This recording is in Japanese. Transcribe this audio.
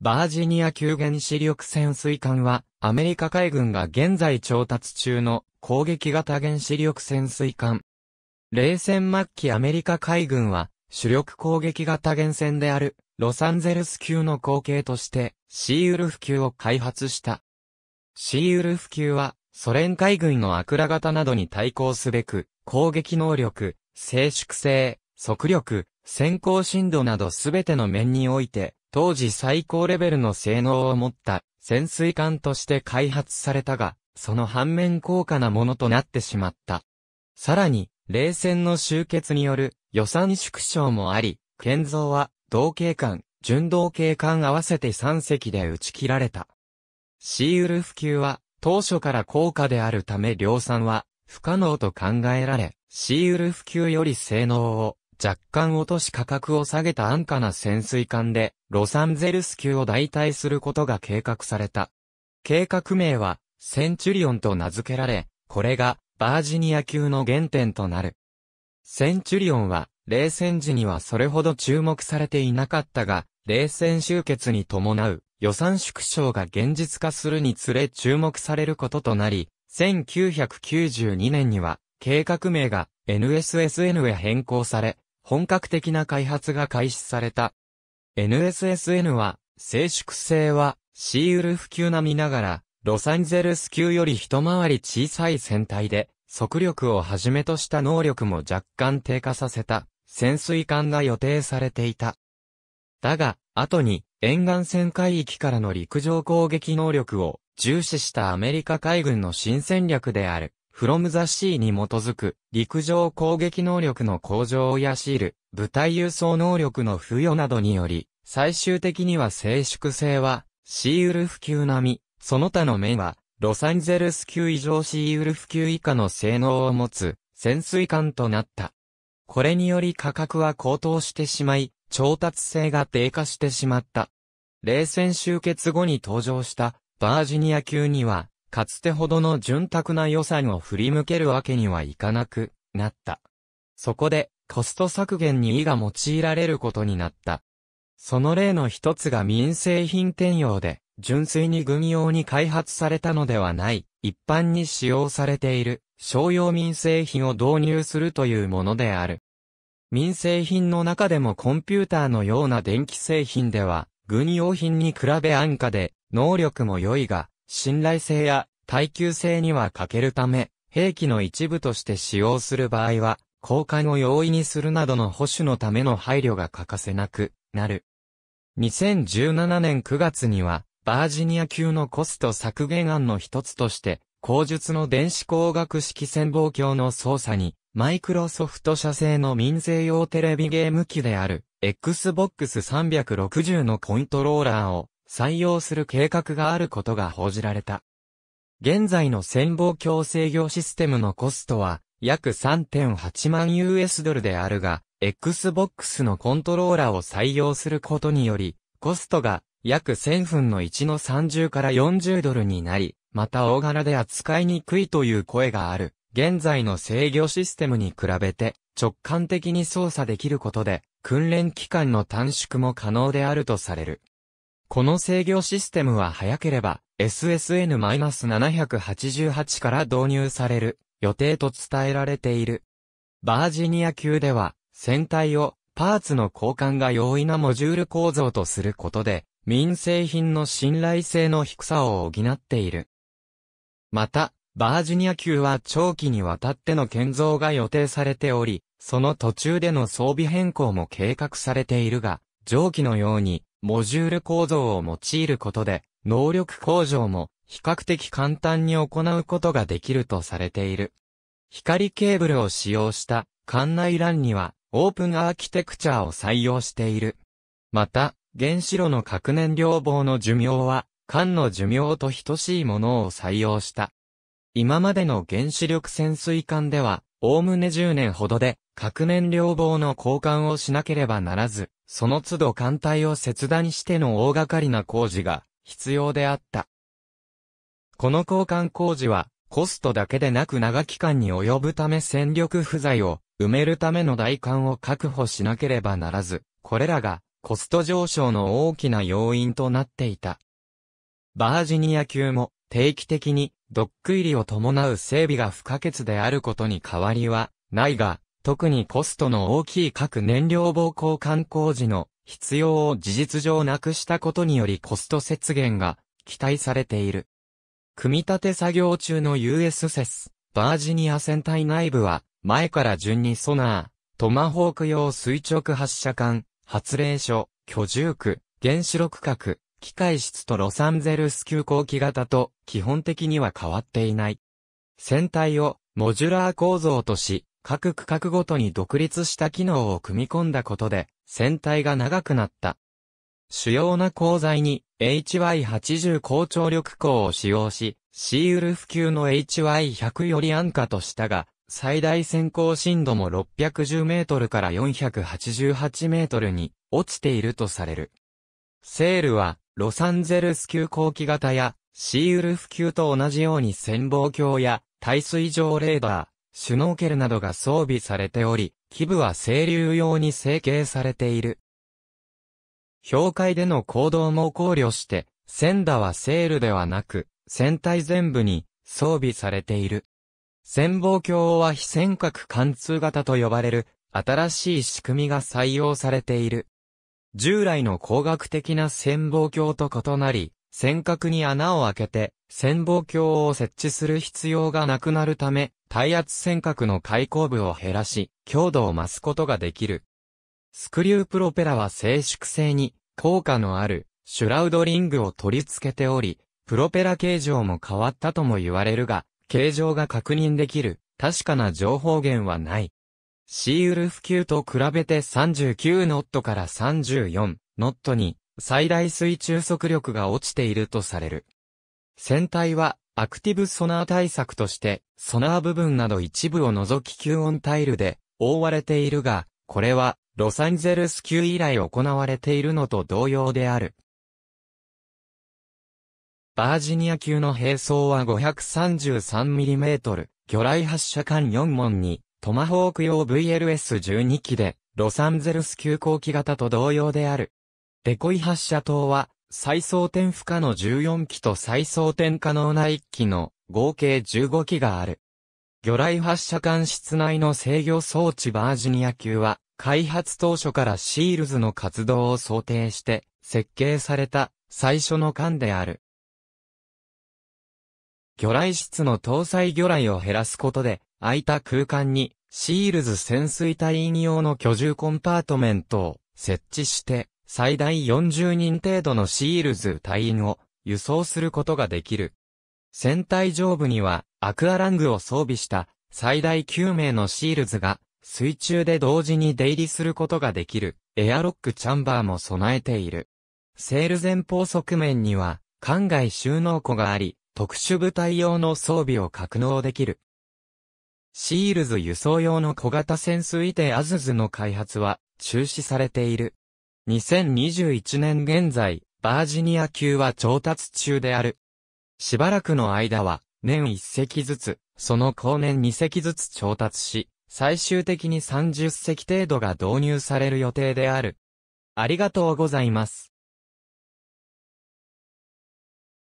バージニア急原子力潜水艦は、アメリカ海軍が現在調達中の攻撃型原子力潜水艦。冷戦末期アメリカ海軍は、主力攻撃型原戦である、ロサンゼルス級の後継として、シーウルフ級を開発した。シーウルフ級は、ソ連海軍のアクラ型などに対抗すべく、攻撃能力、静粛性、速力、先行深度などすべての面において、当時最高レベルの性能を持った潜水艦として開発されたが、その反面高価なものとなってしまった。さらに、冷戦の終結による予算縮小もあり、建造は同型艦、純同型艦合わせて3隻で打ち切られた。シーウルフ級は当初から高価であるため量産は不可能と考えられ、シーウルフ級より性能を若干落とし価格を下げた安価な潜水艦で、ロサンゼルス級を代替することが計画された。計画名は、センチュリオンと名付けられ、これが、バージニア級の原点となる。センチュリオンは、冷戦時にはそれほど注目されていなかったが、冷戦終結に伴う予算縮小が現実化するにつれ注目されることとなり、1992年には計画名が NSSN へ変更され、本格的な開発が開始された。NSSN は、静粛性は、シーウルフ級並みながら、ロサンゼルス級より一回り小さい船体で、速力をはじめとした能力も若干低下させた、潜水艦が予定されていた。だが、後に、沿岸線海域からの陸上攻撃能力を重視したアメリカ海軍の新戦略である、フロムザシーに基づく陸上攻撃能力の向上を養る部隊輸送能力の付与などにより、最終的には静粛性はシーウルフ級並み、その他の面はロサンゼルス級以上シーウルフ級以下の性能を持つ潜水艦となった。これにより価格は高騰してしまい、調達性が低下してしまった。冷戦終結後に登場したバージニア級にはかつてほどの潤沢な予算を振り向けるわけにはいかなくなった。そこで、コスト削減に意が用いられることになった。その例の一つが民生品転用で、純粋に軍用に開発されたのではない、一般に使用されている、商用民生品を導入するというものである。民生品の中でもコンピューターのような電気製品では、軍用品に比べ安価で、能力も良いが、信頼性や耐久性には欠けるため、兵器の一部として使用する場合は、交換を容易にするなどの保守のための配慮が欠かせなくなる。2017年9月には、バージニア級のコスト削減案の一つとして、工述の電子工学式潜望鏡の操作に、マイクロソフト社製の民生用テレビゲーム機である、Xbox 360のコントローラーを採用する計画があることが報じられた。現在の潜望鏡制御システムのコストは約3.8万 US ドルであるが、Xbox のコントローラーを採用することにより、コストが約1000分の1の30から40ドルになり、また大柄で扱いにくいという声がある。現在の制御システムに比べて直感的に操作できることで、訓練期間の短縮も可能であるとされる。この制御システムは早ければ SSN-788 から導入される予定と伝えられている。バージニア級では船体をパーツの交換が容易なモジュール構造とすることで民生品の信頼性の低さを補っている。また、バージニア級は長期にわたっての建造が予定されており、その途中での装備変更も計画されているが、上記のようにモジュール構造を用いることで、能力向上も比較的簡単に行うことができるとされている。光ケーブルを使用した館内欄にはオープンアーキテクチャを採用している。また、原子炉の核燃料棒の寿命は、缶の寿命と等しいものを採用した。今までの原子力潜水艦では、おおむね10年ほどで、核燃料棒の交換をしなければならず、その都度艦隊を切断しての大掛かりな工事が必要であった。この交換工事は、コストだけでなく長期間に及ぶため戦力不在を埋めるための代艦を確保しなければならず、これらがコスト上昇の大きな要因となっていた。バージニア級も定期的にドック入りを伴う整備が不可欠であることに変わりはないが、特にコストの大きい各燃料防光管工事の必要を事実上なくしたことによりコスト節減が期待されている。組み立て作業中の US セス、バージニア船体内部は前から順にソナー、トマホーク用垂直発射管、発令所、居住区、原子力核、機械室とロサンゼルス急行機型と基本的には変わっていない。船体をモジュラー構造とし、各区画ごとに独立した機能を組み込んだことで、船体が長くなった。主要な鋼材に HY80 高張力鋼を使用し、シーウルフ級の HY100 より安価としたが、最大先行深度も610メートルから488メートルに落ちているとされる。セールはロサンゼルス急後機型や、シーウルフ級と同じように潜望鏡や、耐水上レーダー、シュノーケルなどが装備されており、基部は清流用に成形されている。氷海での行動も考慮して、センダはセールではなく、船体全部に装備されている。潜望鏡は非尖閣貫通型と呼ばれる新しい仕組みが採用されている。従来の工学的な潜望鏡と異なり、尖閣に穴を開けて潜望鏡を設置する必要がなくなるため、耐圧尖閣の開口部を減らし、強度を増すことができる。スクリュープロペラは静粛性に効果のあるシュラウドリングを取り付けており、プロペラ形状も変わったとも言われるが、形状が確認できる確かな情報源はない。シーウルフ級と比べて39ノットから34ノットに最大水中速力が落ちているとされる。船体はアクティブソナー対策としてソナー部分など一部を除き吸音タイルで覆われているが、これはロサンゼルス級以来行われているのと同様である。バージニア級の兵装は 533mm、魚雷発射管4門にトマホーク用 VLS12 機で、ロサンゼルス急行機型と同様である。デコイ発射塔は、再装填不可の14機と再装填可能な1機の合計15機がある。魚雷発射管室内の制御装置バージニア級は、開発当初からシールズの活動を想定して設計された最初の艦である。魚雷室の搭載魚雷を減らすことで空いた空間に、シールズ潜水隊員用の居住コンパートメントを設置して、最大40人程度のシールズ隊員を輸送することができる。船体上部にはアクアラングを装備した最大9名のシールズが水中で同時に出入りすることができるエアロックチャンバーも備えている。セール前方側面には艦外収納庫があり、特殊部隊用の装備を格納できるシールズ輸送用の小型潜水艇アズズの開発は中止されている。2021年現在、バージニア級は調達中である。しばらくの間は、年1隻ずつ、その後年2隻ずつ調達し、最終的に30隻程度が導入される予定である。ありがとうございます。